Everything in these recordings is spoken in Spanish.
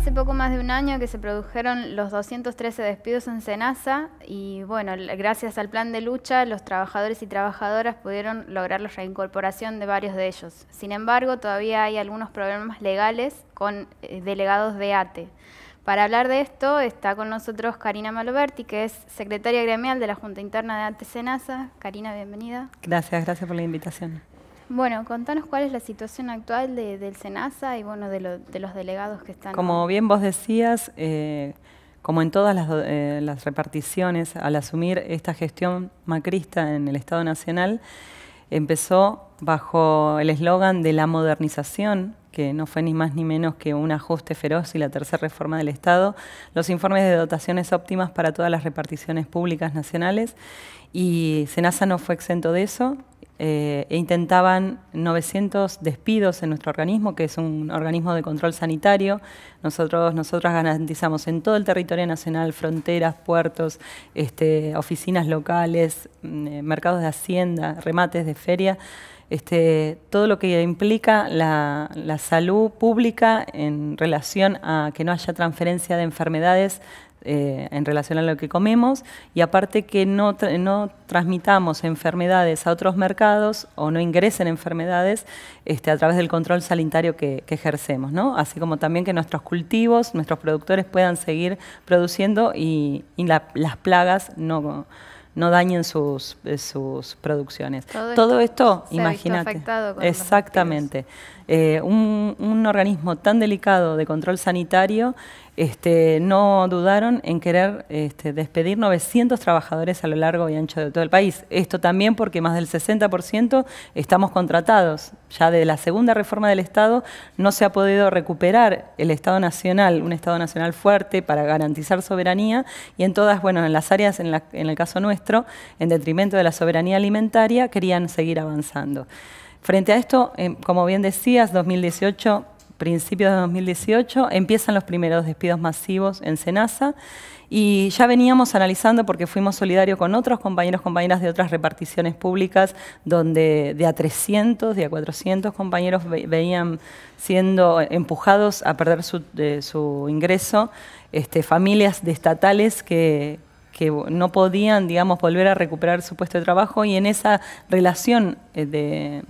Hace poco más de un año que se produjeron los 213 despidos en Senasa y bueno, gracias al plan de lucha los trabajadores y trabajadoras pudieron lograr la reincorporación de varios de ellos. Sin embargo, todavía hay algunos problemas legales con eh, delegados de ATE. Para hablar de esto está con nosotros Karina Maloberti, que es secretaria gremial de la Junta Interna de ATE Senasa. Karina, bienvenida. Gracias, gracias por la invitación. Bueno, contanos cuál es la situación actual del SENASA y bueno, de, los delegados que están. Como bien vos decías, eh, como en todas las, eh, las, reparticiones, al asumir esta gestión macrista en el Estado Nacional, empezó bajo el eslogan de la modernización, que no fue ni más ni menos que un ajuste feroz y la tercera reforma del Estado, los informes de dotaciones óptimas para todas las reparticiones públicas nacionales, y SENASA no fue exento de eso, e intentaban 900 despidos en nuestro organismo, que es un organismo de control sanitario. Nosotros, nosotras garantizamos en todo el territorio nacional fronteras, puertos, este, oficinas locales, mm, eh, mercados de hacienda, remates de feria, este, todo lo que implica la salud pública en relación a que no haya transferencia de enfermedades eh, en relación a lo que comemos y aparte que no, no transmitamos enfermedades a otros mercados o no ingresen enfermedades este, a través del control sanitario que, ejercemos, ¿no? así como también que nuestros cultivos, nuestros productores puedan seguir produciendo y, las plagas no no dañen sus, eh, sus producciones. Todo, esto imagínate. Exactamente. Eh, un, organismo tan delicado de control sanitario, este, no dudaron en querer este, despedir 900 trabajadores a lo largo y ancho de todo el país. Esto también porque más del 60% estamos contratados. Ya de la segunda reforma del Estado no se ha podido recuperar el Estado Nacional, un Estado Nacional fuerte para garantizar soberanía y en todas, bueno, en las áreas, en el caso nuestro, en detrimento de la soberanía alimentaria, querían seguir avanzando. Frente a esto, eh, como bien decías, 2018, principios de 2018, empiezan los primeros despidos masivos en Senasa y ya veníamos analizando porque fuimos solidarios con otros compañeros, compañeras de otras reparticiones públicas, donde de a 300, de a 400 compañeros veían siendo empujados a perder su, ingreso, este, familias de estatales que, que no podían, digamos, volver a recuperar su puesto de trabajo y en esa relación eh,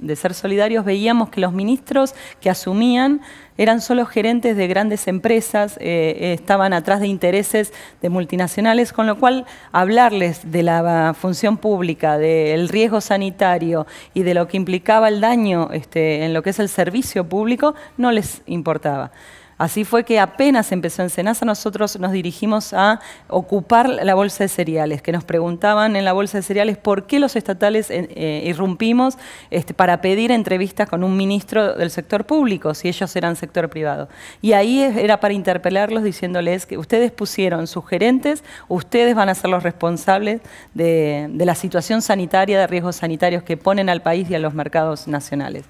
de, ser solidarios veíamos que los ministros que asumían eran solo gerentes de grandes empresas, eh, estaban atrás de intereses de multinacionales, con lo cual hablarles de la función pública, del riesgo sanitario y de lo que implicaba el daño este, en lo que es el servicio público no les importaba. Así fue que apenas empezó en Senasa, nosotros nos dirigimos a ocupar la bolsa de cereales, que nos preguntaban en la bolsa de cereales por qué los estatales eh, eh, irrumpimos este, para pedir entrevistas con un ministro del sector público, si ellos eran sector privado. Y ahí era para interpelarlos diciéndoles que ustedes pusieron sus gerentes, ustedes van a ser los responsables de, de la situación sanitaria, de riesgos sanitarios que ponen al país y a los mercados nacionales.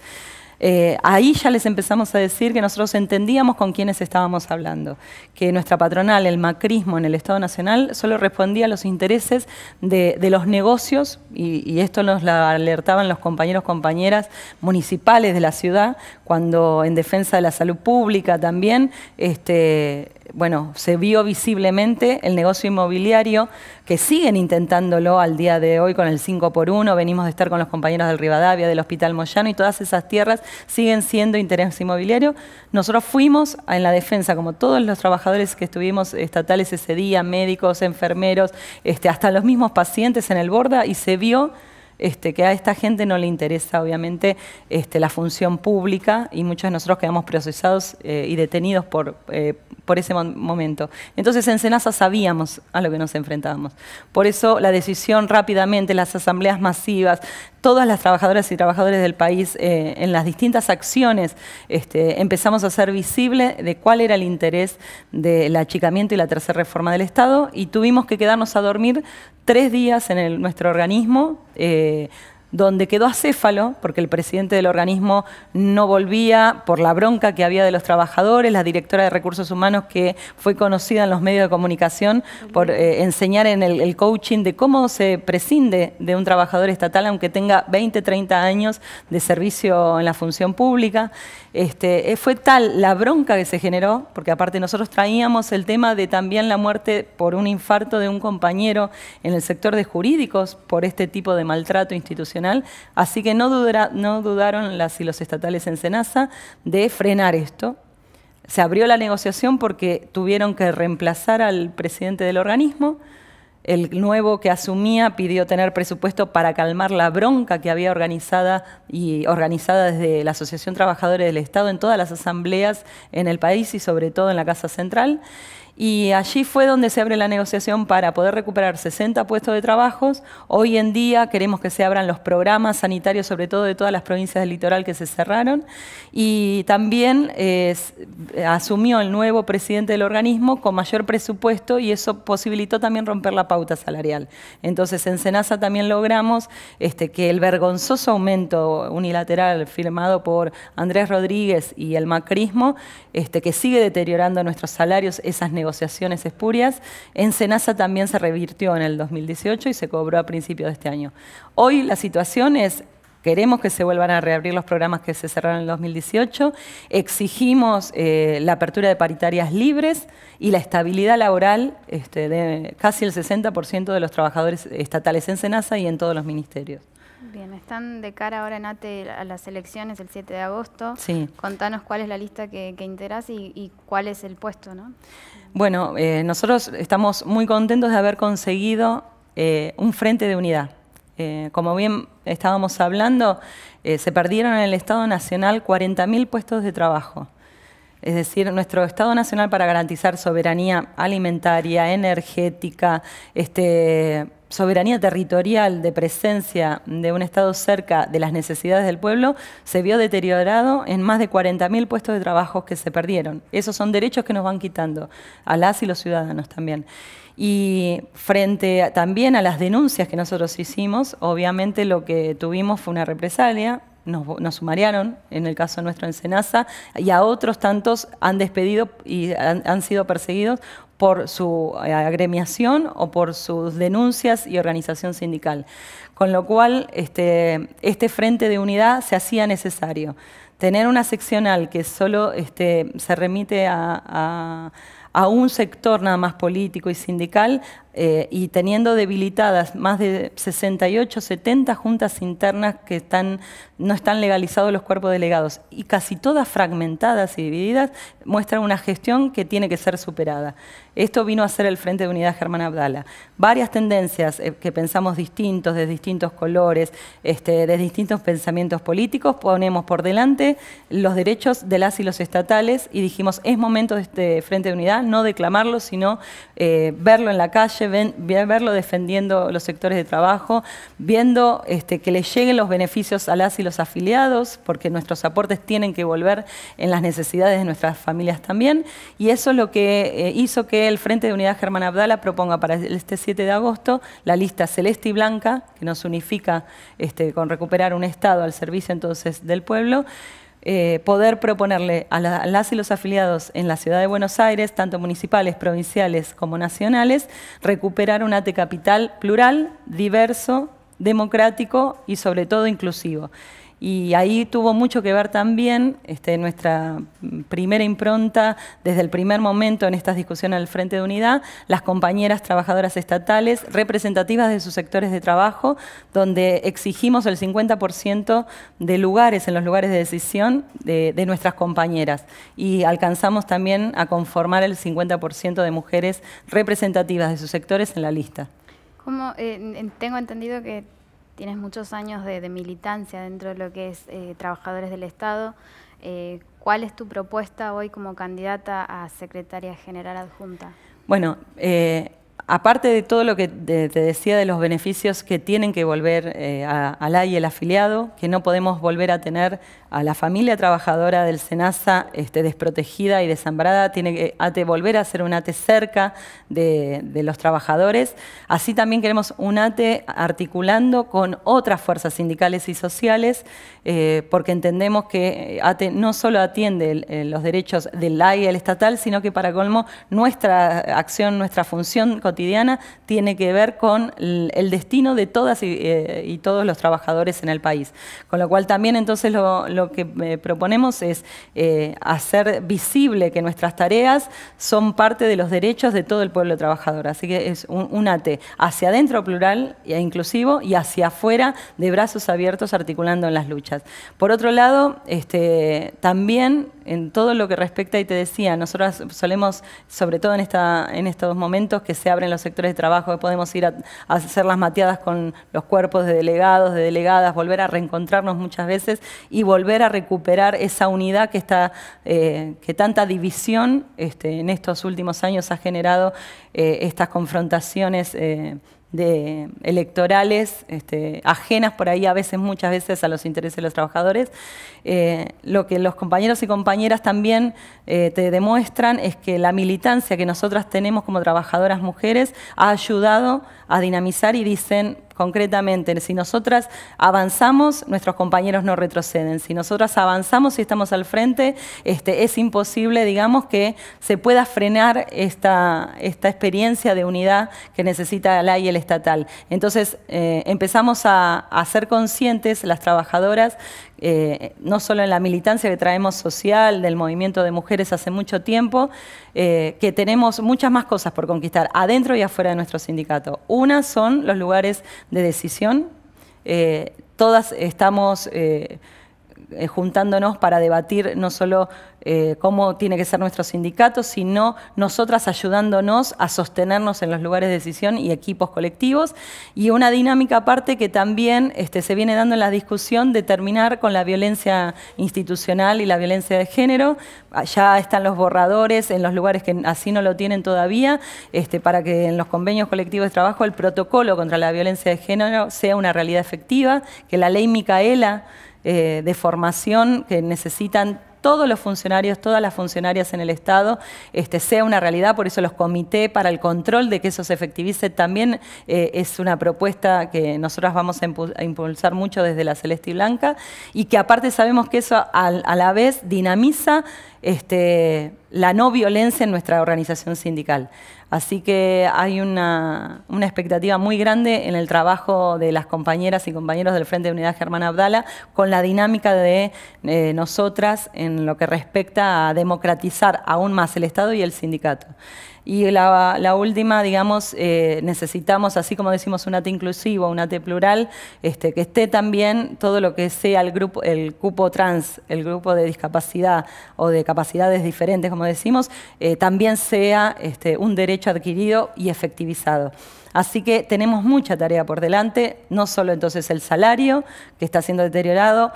Eh, ahí ya les empezamos a decir que nosotros entendíamos con quiénes estábamos hablando, que nuestra patronal, el macrismo en el Estado Nacional, solo respondía a los intereses de, los negocios, y, esto nos lo alertaban los compañeros, compañeras municipales de la ciudad, cuando en defensa de la salud pública también, este, bueno, se vio visiblemente el negocio inmobiliario, que siguen intentándolo al día de hoy con el 5 por 1 venimos de estar con los compañeros del Rivadavia, del Hospital Moyano, y todas esas tierras siguen siendo interés inmobiliario. Nosotros fuimos en la defensa, como todos los trabajadores que estuvimos estatales ese día, médicos, enfermeros, este, hasta los mismos pacientes en el Borda, y se vio este, que a esta gente no le interesa obviamente este, la función pública y muchos de nosotros quedamos procesados eh, y detenidos por, eh, por ese momento. Entonces en Senasa sabíamos a lo que nos enfrentábamos. Por eso la decisión rápidamente, las asambleas masivas, todas las trabajadoras y trabajadores del país eh, en las distintas acciones este, empezamos a ser visible de cuál era el interés del achicamiento y la tercera reforma del Estado y tuvimos que quedarnos a dormir tres días en nuestro organismo eh, donde quedó acéfalo, porque el presidente del organismo no volvía por la bronca que había de los trabajadores, la directora de recursos humanos que fue conocida en los medios de comunicación por eh, enseñar en el, coaching de cómo se prescinde de un trabajador estatal, aunque tenga 20, 30 años de servicio en la función pública. Este, eh, fue tal la bronca que se generó, porque aparte nosotros traíamos el tema de también la muerte por un infarto de un compañero en el sector de jurídicos por este tipo de maltrato institucional así que no, no dudaron las y los estatales en Senasa de frenar esto. Se abrió la negociación porque tuvieron que reemplazar al presidente del organismo. El nuevo que asumía pidió tener presupuesto para calmar la bronca que había organizada y organizada desde la Asociación Trabajadores del Estado en todas las asambleas en el país y sobre todo en la Casa Central y allí fue donde se abre la negociación para poder recuperar 60 puestos de trabajos. Hoy en día queremos que se abran los programas sanitarios, sobre todo de todas las provincias del litoral que se cerraron, y también asumió el nuevo presidente del organismo con mayor presupuesto y eso posibilitó también romper la pauta salarial. Entonces en Senasa también logramos este, que el vergonzoso aumento unilateral firmado por Andrés Rodríguez y el macrismo, este, que sigue deteriorando nuestros salarios, esas negociaciones, negociaciones espurias. En Senasa también se revirtió en el 2018 y se cobró a principios de este año. Hoy la situación es Queremos que se vuelvan a reabrir los programas que se cerraron en el 2018. Exigimos eh, la apertura de paritarias libres y la estabilidad laboral este, de casi el 60% de los trabajadores estatales en Senasa y en todos los ministerios. Bien, están de cara ahora, ATE a las elecciones el 7 de agosto. Sí. Contanos cuál es la lista que, que y, cuál es el puesto, ¿no? Bueno, eh, nosotros estamos muy contentos de haber conseguido eh, un frente de unidad. Eh, como bien estábamos hablando, se perdieron en el Estado Nacional 40.000 puestos de trabajo. Es decir, nuestro Estado Nacional para garantizar soberanía alimentaria, energética, este, soberanía territorial de presencia de un Estado cerca de las necesidades del pueblo se vio deteriorado en más de 40.000 puestos de trabajo que se perdieron. Esos son derechos que nos van quitando a las y los ciudadanos también. Y frente también a las denuncias que nosotros hicimos, obviamente lo que tuvimos fue una represalia, nos, sumariaron, en el caso nuestro en Senasa, y a otros tantos han despedido y han sido perseguidos por su eh, agremiación o por sus denuncias y organización sindical. Con lo cual, este, este frente de unidad se hacía necesario. Tener una seccional que solo este, se remite a a un sector nada más político y sindical eh, y teniendo debilitadas más de 68, 70 juntas internas que están, no están legalizados los cuerpos delegados y casi todas fragmentadas y divididas, muestran una gestión que tiene que ser superada. Esto vino a ser el Frente de Unidad Germán Abdala. Varias tendencias eh, que pensamos distintos, de distintos colores, este, de distintos pensamientos políticos, ponemos por delante los derechos de las y los estatales y dijimos, es momento de este Frente de Unidad no declamarlo, sino eh, verlo en la calle, verlo defendiendo los sectores de trabajo, viendo este, que les lleguen los beneficios a las y los afiliados, porque nuestros aportes tienen que volver en las necesidades de nuestras familias también. Y eso es lo que eh, hizo que el Frente de Unidad Germán Abdala proponga para este 7 de agosto la lista celeste y blanca, que nos unifica este, con recuperar un Estado al servicio entonces del pueblo. Eh, poder proponerle a, las y los afiliados en la ciudad de Buenos Aires, tanto municipales, provinciales como nacionales, recuperar un ATE capital plural, diverso, democrático y sobre todo inclusivo. Y ahí tuvo mucho que ver también este, nuestra primera impronta desde el primer momento en estas discusiones al Frente de Unidad, las compañeras trabajadoras estatales representativas de sus sectores de trabajo, donde exigimos el 50% de lugares en los lugares de decisión de, nuestras compañeras. Y alcanzamos también a conformar el 50% de mujeres representativas de sus sectores en la lista. Como eh, tengo entendido que tienes muchos años de, militancia dentro de lo que es eh, Trabajadores del Estado. Eh, ¿Cuál es tu propuesta hoy como candidata a secretaria general adjunta? Bueno, eh, aparte de todo lo que te, decía de los beneficios que tienen que volver a, al AI el afiliado, que no podemos volver a tener a la familia trabajadora del SENASA este, desprotegida y desambrada, tiene que ATE volver a ser un ATE cerca de, los trabajadores. Así también queremos un ATE articulando con otras fuerzas sindicales y sociales, eh, porque entendemos que eh, ATE no solo atiende eh, los derechos del la y el estatal, sino que para colmo nuestra acción, nuestra función cotidiana tiene que ver con el, destino de todas y, todos los trabajadores en el país. Con lo cual también entonces lo lo que eh, proponemos es eh, hacer visible que nuestras tareas son parte de los derechos de todo el pueblo trabajador. Así que es un, AT hacia adentro plural e inclusivo y hacia afuera de brazos abiertos articulando en las luchas. Por otro lado, este, también en todo lo que respecta, y te decía, nosotros solemos, sobre todo en, esta, en estos momentos que se abren los sectores de trabajo, podemos ir a, hacer las mateadas con los cuerpos de delegados, de delegadas, volver a reencontrarnos muchas veces y volver a recuperar esa unidad que, está, eh, que tanta división este, en estos últimos años ha generado eh, estas confrontaciones. Eh, de electorales este, ajenas por ahí a veces, muchas veces a los intereses de los trabajadores. Eh, lo que los compañeros y compañeras también eh, te demuestran es que la militancia que nosotras tenemos como trabajadoras mujeres ha ayudado a dinamizar y dicen concretamente, si nosotras avanzamos, nuestros compañeros no retroceden. Si nosotras avanzamos y estamos al frente, este, es imposible, digamos, que se pueda frenar esta, esta experiencia de unidad que necesita la y el estatal. Entonces, eh, empezamos a, a ser conscientes, las trabajadoras, eh, no solo en la militancia que traemos social del movimiento de mujeres hace mucho tiempo, eh, que tenemos muchas más cosas por conquistar adentro y afuera de nuestro sindicato. Una son los lugares de decisión. Eh, todas estamos eh, juntándonos para debatir no solo eh, cómo tiene que ser nuestro sindicato, sino nosotras ayudándonos a sostenernos en los lugares de decisión y equipos colectivos. Y una dinámica aparte que también este, se viene dando en la discusión de terminar con la violencia institucional y la violencia de género. Ya están los borradores en los lugares que así no lo tienen todavía, este, para que en los convenios colectivos de trabajo el protocolo contra la violencia de género sea una realidad efectiva, que la ley Micaela eh, de formación que necesitan todos los funcionarios, todas las funcionarias en el Estado, este, sea una realidad. Por eso los comités para el control de que eso se efectivice también eh, es una propuesta que nosotros vamos a, impulsar mucho desde la Celeste y Blanca y que aparte sabemos que eso a, la vez dinamiza este, la no violencia en nuestra organización sindical. Así que hay una, expectativa muy grande en el trabajo de las compañeras y compañeros del Frente de Unidad Germán Abdala con la dinámica de eh, nosotras en lo que respecta a democratizar aún más el Estado y el sindicato. Y la, última, digamos, eh, necesitamos, así como decimos un AT inclusivo, un AT plural, este, que esté también todo lo que sea el grupo, el cupo trans, el grupo de discapacidad o de capacidades diferentes, como decimos, eh, también sea este, un derecho adquirido y efectivizado. Así que tenemos mucha tarea por delante, no solo entonces el salario, que está siendo deteriorado,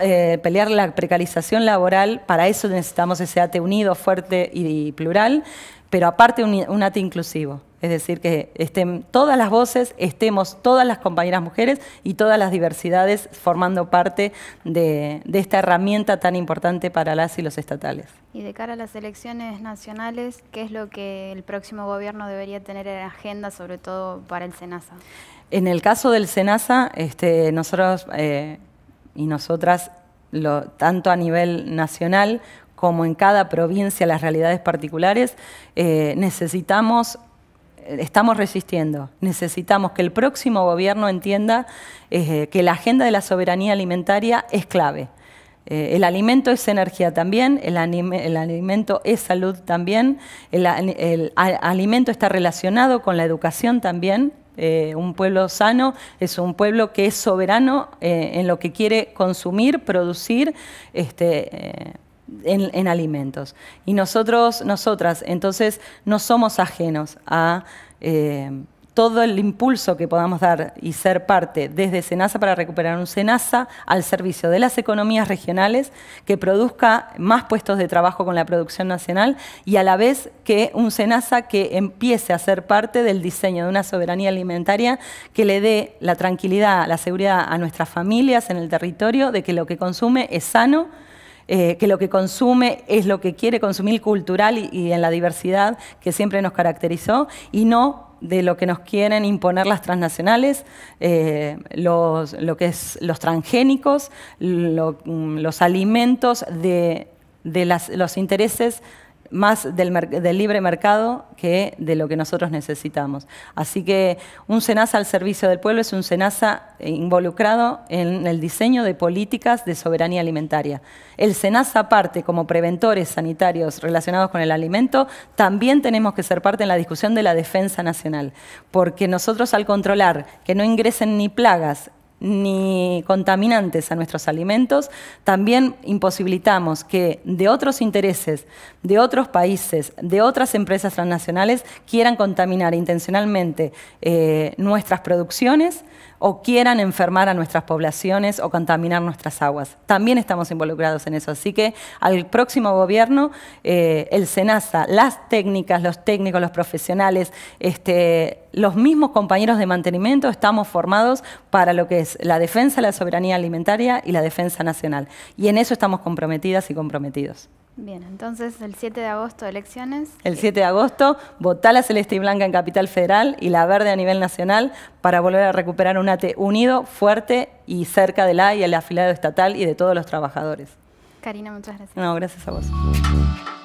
eh, pelear la precarización laboral, para eso necesitamos ese ATE unido, fuerte y plural, pero aparte un, un ATE inclusivo. Es decir, que estén todas las voces, estemos todas las compañeras mujeres y todas las diversidades formando parte de, esta herramienta tan importante para las y los estatales. Y de cara a las elecciones nacionales, ¿qué es lo que el próximo gobierno debería tener en agenda, sobre todo para el SENASA? En el caso del SENASA, este, nosotros eh, y nosotras, tanto a nivel nacional como en cada provincia las realidades particulares, eh, necesitamos estamos resistiendo. Necesitamos que el próximo gobierno entienda eh, que la agenda de la soberanía alimentaria es clave. Eh, el alimento es energía también, el, alimento es salud también, el, alimento está relacionado con la educación también. Eh, un pueblo sano es un pueblo que es soberano en lo que quiere consumir, producir, este, en, alimentos. Y nosotros, nosotras, entonces no somos ajenos a eh, todo el impulso que podamos dar y ser parte desde SENASA para recuperar un SENASA al servicio de las economías regionales que produzca más puestos de trabajo con la producción nacional y a la vez que un SENASA que empiece a ser parte del diseño de una soberanía alimentaria que le dé la tranquilidad, la seguridad a nuestras familias en el territorio de que lo que consume es sano eh, que lo que consume es lo que quiere consumir cultural y, en la diversidad que siempre nos caracterizó y no de lo que nos quieren imponer las transnacionales, eh, los, lo que es los transgénicos, mm, los alimentos de, los intereses más del, libre mercado que de lo que nosotros necesitamos. Así que un SENASA al servicio del pueblo es un SENASA eh, involucrado en el diseño de políticas de soberanía alimentaria. El SENASA parte como preventores sanitarios relacionados con el alimento, también tenemos que ser parte en la discusión de la defensa nacional, porque nosotros al controlar que no ingresen ni plagas ni contaminantes a nuestros alimentos, también imposibilitamos que de otros intereses, de otros países, de otras empresas transnacionales quieran contaminar intencionalmente eh, nuestras producciones, o quieran enfermar a nuestras poblaciones o contaminar nuestras aguas. También estamos involucrados en eso. Así que al próximo gobierno, eh, el SENASA, las técnicas, los técnicos, los profesionales, este, los mismos compañeros de mantenimiento estamos formados para lo que es la defensa de la soberanía alimentaria y la defensa nacional. Y en eso estamos comprometidas y comprometidos. Bien, entonces el 7 de agosto elecciones. El 7 de agosto, votá la celeste y blanca en Capital Federal y la verde a nivel nacional para volver a recuperar un ATE unido, fuerte y cerca de la y el afiliado estatal y de todos los trabajadores. Karina, muchas gracias. No, gracias a vos.